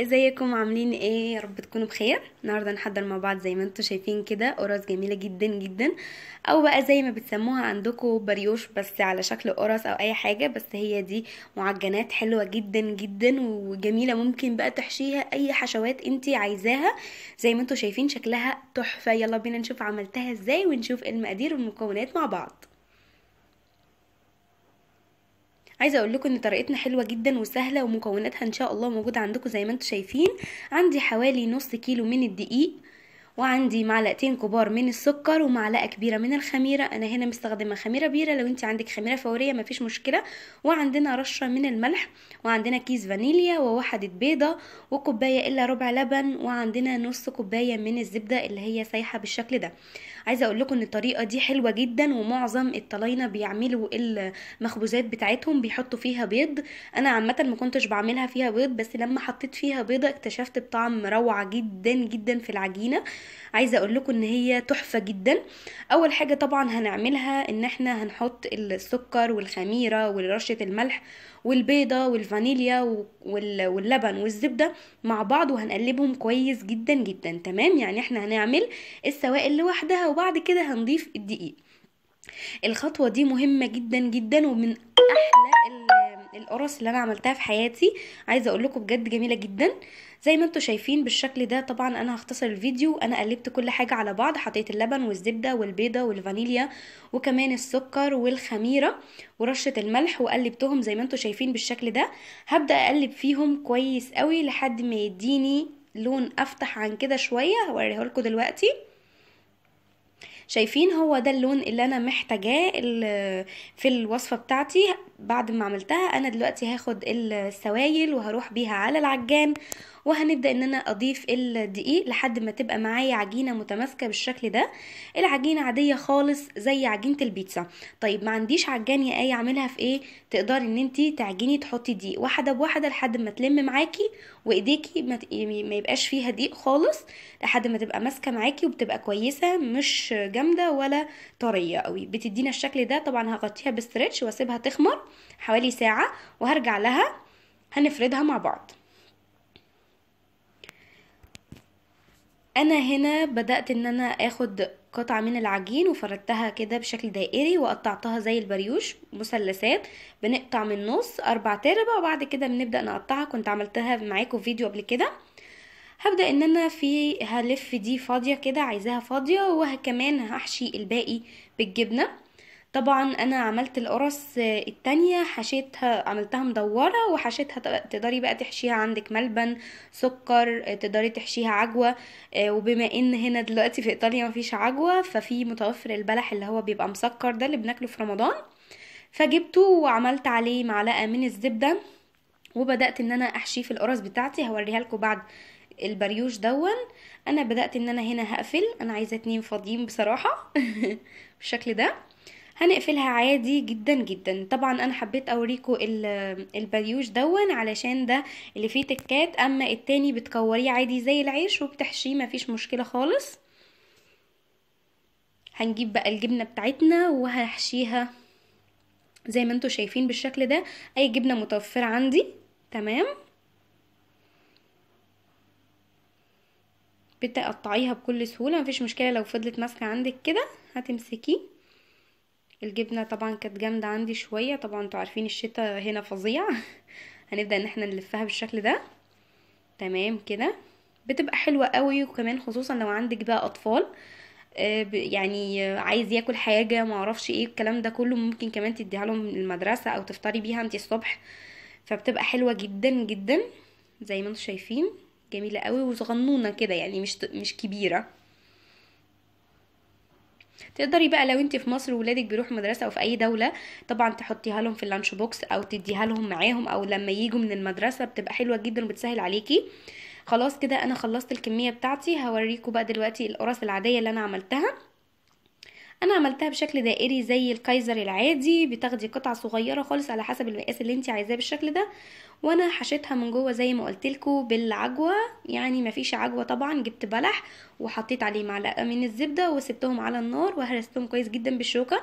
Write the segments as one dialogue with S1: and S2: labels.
S1: ازيكم عاملين ايه يا رب تكونوا بخير النهارده نحضر مع بعض زي ما انتم شايفين كده قرص جميله جدا جدا او بقى زي ما بتسموها عندكم بريوش بس على شكل قرص او اي حاجه بس هي دي معجنات حلوه جدا جدا وجميله ممكن بقى تحشيها اي حشوات انت عايزاها زي ما انتم شايفين شكلها تحفه يلا بينا نشوف عملتها ازاي ونشوف إيه المقادير والمكونات مع بعض عايزه اقول لكم ان طريقتنا حلوه جدا وسهله ومكوناتها ان شاء الله موجوده عندكم زي ما انتم شايفين عندي حوالي نص كيلو من الدقيق وعندي معلقتين كبار من السكر ومعلقه كبيره من الخميره انا هنا مستخدمه خميره بيره لو انت عندك خميره فوريه مفيش مشكله وعندنا رشه من الملح وعندنا كيس فانيليا وواحده بيضه وكوبايه الا ربع لبن وعندنا نص كوبايه من الزبده اللي هي سايحه بالشكل ده عايزه اقول لكم ان الطريقه دي حلوه جدا ومعظم الطلاينه بيعملوا المخبوزات بتاعتهم بيحطوا فيها بيض انا عامه ما كنتش بعملها فيها بيض بس لما حطيت فيها بيضه اكتشفت بطعم روعه جدا جدا في العجينه عايزه اقول لكم ان هي تحفه جدا اول حاجه طبعا هنعملها ان احنا هنحط السكر والخميره ورشه الملح والبيضه والفانيليا واللبن والزبده مع بعض وهنقلبهم كويس جدا جدا تمام يعني احنا هنعمل السوائل لوحدها وبعد كده هنضيف الدقيق الخطوه دي مهمه جدا جدا ومن احلى القرص اللي انا عملتها في حياتي عايزه اقول لكم بجد جميله جدا زي ما انتم شايفين بالشكل ده طبعا انا هختصر الفيديو انا قلبت كل حاجه على بعض حطيت اللبن والزبده والبيضه والفانيليا وكمان السكر والخميره ورشه الملح وقلبتهم زي ما انتم شايفين بالشكل ده هبدا اقلب فيهم كويس قوي لحد ما يديني لون افتح عن كده شويه هوريه لكم دلوقتي شايفين هو ده اللون اللي انا محتاجاه في الوصفه بتاعتي بعد ما عملتها انا دلوقتي هاخد السوائل وهروح بيها على العجان وهنبدا ان انا اضيف الدقيق لحد ما تبقى معايا عجينه متماسكه بالشكل ده العجينه عاديه خالص زي عجينه البيتزا طيب ما عنديش عجان يا ايه اعملها في ايه تقدري ان انت تعجني تحطي دقيق واحده بواحده لحد ما تلم معاكي وايديكي ما, يبقاش فيها دقيق خالص لحد ما تبقى ماسكه معاكي وبتبقى كويسه مش جامده ولا طريه قوي بتدينا الشكل ده طبعا هغطيها بستريتش واسيبها تخمر حوالي ساعة وهرجع لها هنفردها مع بعض انا هنا بدأت ان انا اخد قطعة من العجين وفردتها كده بشكل دائري وقطعتها زي البريوش مثلثات بنقطع من النص اربع تربة وبعد كده بنبدأ نقطعها كنت عملتها معاكم فيديو قبل كده هبدأ ان انا في هلف دي فاضية كده عايزاها فاضية وكمان هحشي الباقي بالجبنة طبعا انا عملت القرص التانية حشيتها عملتها مدورة وحشيتها تقدري بقى تحشيها عندك ملبن سكر تقدري تحشيها عجوة آه، وبما ان هنا دلوقتي في ايطاليا مفيش عجوة ففي متوفر البلح اللي هو بيبقى مسكر ده اللي بناكله في رمضان فجبته وعملت عليه معلقة من الزبدة وبدأت ان انا احشيه في القرص بتاعتي هوريها لكم بعد البريوش دون انا بدأت ان انا هنا هقفل انا عايزة اتنين فاضيين بصراحة بالشكل ده هنقفلها عادي جدا جدا طبعا انا حبيت اوريكو البريوش دون علشان ده اللي فيه تكات اما التاني بتكوريه عادي زي العيش وبتحشيه مفيش مشكله خالص هنجيب بقى الجبنه بتاعتنا وهحشيها زي ما انتم شايفين بالشكل ده اي جبنه متوفره عندي تمام بتقطعيها بكل سهوله مفيش مشكله لو فضلت ماسكه عندك كده هتمسكيه الجبنه طبعا كانت جامده عندي شويه طبعا انتوا عارفين الشتا هنا فظيع هنبدا ان احنا نلفها بالشكل ده تمام كده بتبقى حلوه قوي وكمان خصوصا لو عندك بقى اطفال آه، يعني آه، عايز ياكل حاجه ما اعرفش ايه الكلام ده كله ممكن كمان تديها لهم المدرسه او تفطري بيها انت الصبح فبتبقى حلوه جدا جدا زي ما انتم شايفين جميله قوي وصغنونه كده يعني مش مش كبيره تقدري بقى لو انت في مصر وولادك بيروحوا مدرسه او في اي دوله طبعا تحطيها لهم في اللانش بوكس او تديها لهم معاهم او لما يجوا من المدرسه بتبقى حلوه جدا وبتسهل عليكي خلاص كده انا خلصت الكميه بتاعتي هوريكم بقى دلوقتي القرص العاديه اللي انا عملتها انا عملتها بشكل دائري زي الكايزر العادي بتاخدي قطعه صغيره خالص على حسب المقاس اللي انت عايزاه بالشكل ده وانا حشيتها من جوه زي ما قلت بالعجوه يعني مفيش عجوه طبعا جبت بلح وحطيت عليه معلقه من الزبده وسبتهم على النار وهرستهم كويس جدا بالشوكه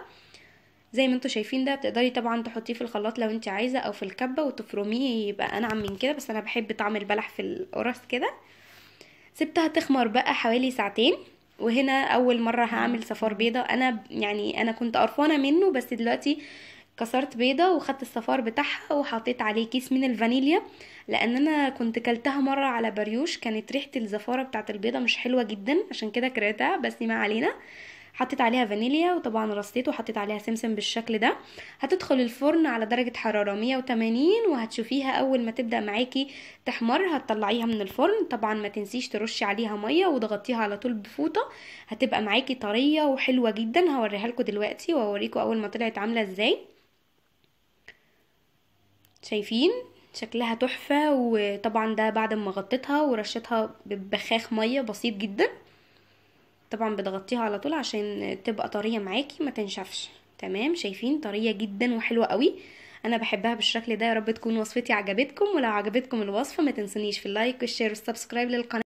S1: زي ما انتم شايفين ده بتقدري طبعا تحطيه في الخلاط لو انت عايزه او في الكبه وتفرميه يبقى انعم من كده بس انا بحب طعم البلح في القرص كده سبتها تخمر بقى حوالي ساعتين وهنا اول مره هعمل صفار بيضه انا يعني انا كنت قرفانه منه بس دلوقتي كسرت بيضة وخدت الصفار بتاعها وحطيت عليه كيس من الفانيليا لان انا كنت كلتها مرة على بريوش كانت ريحة الزفارة بتاعت البيضة مش حلوة جدا عشان كده كرهتها بس ما علينا آه حطيت عليها فانيليا وطبعا رصيت وحطيت عليها سمسم بالشكل ده هتدخل الفرن على درجة حرارة 180 وهتشوفيها اول ما تبدأ معاكي تحمر هتطلعيها من الفرن طبعا ما تنسيش ترشي عليها مية وتغطيها على طول بفوطة هتبقى معاكي طرية وحلوة جدا هوريها لكم دلوقتي وهوريكم اول ما طلعت عاملة ازاي شايفين شكلها تحفة وطبعا ده بعد ما غطيتها ورشيتها ببخاخ مية بسيط جدا طبعا بتغطيها على طول عشان تبقى طريه معاكي ما تنشفش تمام شايفين طريه جدا وحلوه قوي انا بحبها بالشكل ده يا رب تكون وصفتي عجبتكم ولو عجبتكم الوصفه ما تنسونيش في اللايك والشير والسبسكرايب للقناه